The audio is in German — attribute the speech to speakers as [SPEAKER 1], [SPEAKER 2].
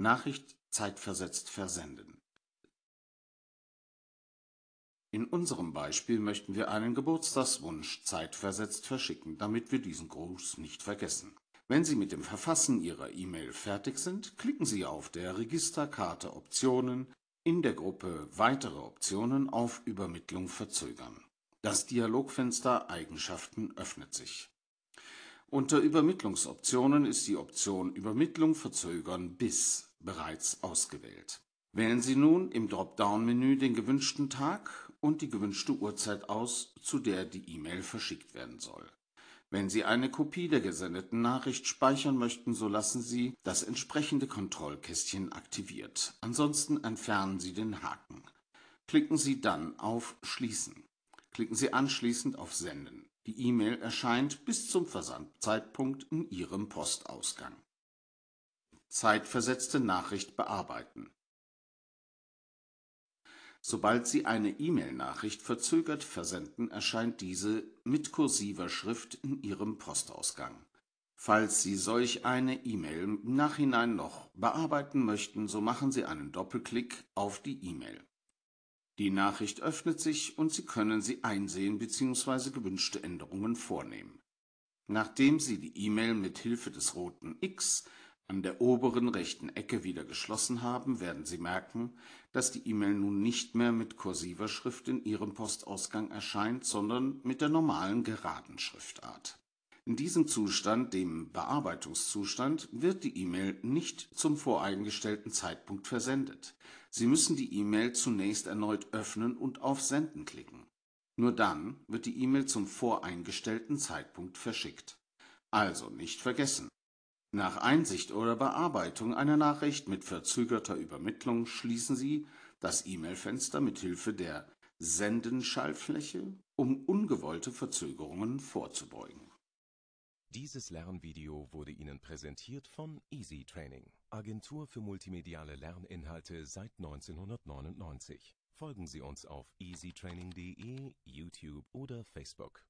[SPEAKER 1] Nachricht zeitversetzt versenden. In unserem Beispiel möchten wir einen Geburtstagswunsch zeitversetzt verschicken, damit wir diesen Gruß nicht vergessen. Wenn Sie mit dem Verfassen Ihrer E-Mail fertig sind, klicken Sie auf der Registerkarte Optionen in der Gruppe Weitere Optionen auf Übermittlung verzögern. Das Dialogfenster Eigenschaften öffnet sich. Unter Übermittlungsoptionen ist die Option Übermittlung verzögern bis bereits ausgewählt. Wählen Sie nun im Dropdown-Menü den gewünschten Tag und die gewünschte Uhrzeit aus, zu der die E-Mail verschickt werden soll. Wenn Sie eine Kopie der gesendeten Nachricht speichern möchten, so lassen Sie das entsprechende Kontrollkästchen aktiviert. Ansonsten entfernen Sie den Haken. Klicken Sie dann auf Schließen. Klicken Sie anschließend auf Senden. Die E-Mail erscheint bis zum Versandzeitpunkt in Ihrem Postausgang zeitversetzte Nachricht bearbeiten. Sobald Sie eine E-Mail-Nachricht verzögert versenden, erscheint diese mit kursiver Schrift in Ihrem Postausgang. Falls Sie solch eine E-Mail im Nachhinein noch bearbeiten möchten, so machen Sie einen Doppelklick auf die E-Mail. Die Nachricht öffnet sich und Sie können sie einsehen bzw. gewünschte Änderungen vornehmen. Nachdem Sie die E-Mail mit Hilfe des roten X an der oberen rechten Ecke wieder geschlossen haben, werden Sie merken, dass die E-Mail nun nicht mehr mit kursiver Schrift in Ihrem Postausgang erscheint, sondern mit der normalen geraden Schriftart. In diesem Zustand, dem Bearbeitungszustand, wird die E-Mail nicht zum voreingestellten Zeitpunkt versendet. Sie müssen die E-Mail zunächst erneut öffnen und auf Senden klicken. Nur dann wird die E-Mail zum voreingestellten Zeitpunkt verschickt. Also nicht vergessen, nach Einsicht oder Bearbeitung einer Nachricht mit verzögerter Übermittlung schließen Sie das E-Mail-Fenster mit Hilfe der
[SPEAKER 2] Sendenschallfläche, um ungewollte Verzögerungen vorzubeugen. Dieses Lernvideo wurde Ihnen präsentiert von Easy Training, Agentur für multimediale Lerninhalte seit 1999. Folgen Sie uns auf easytraining.de, YouTube oder Facebook.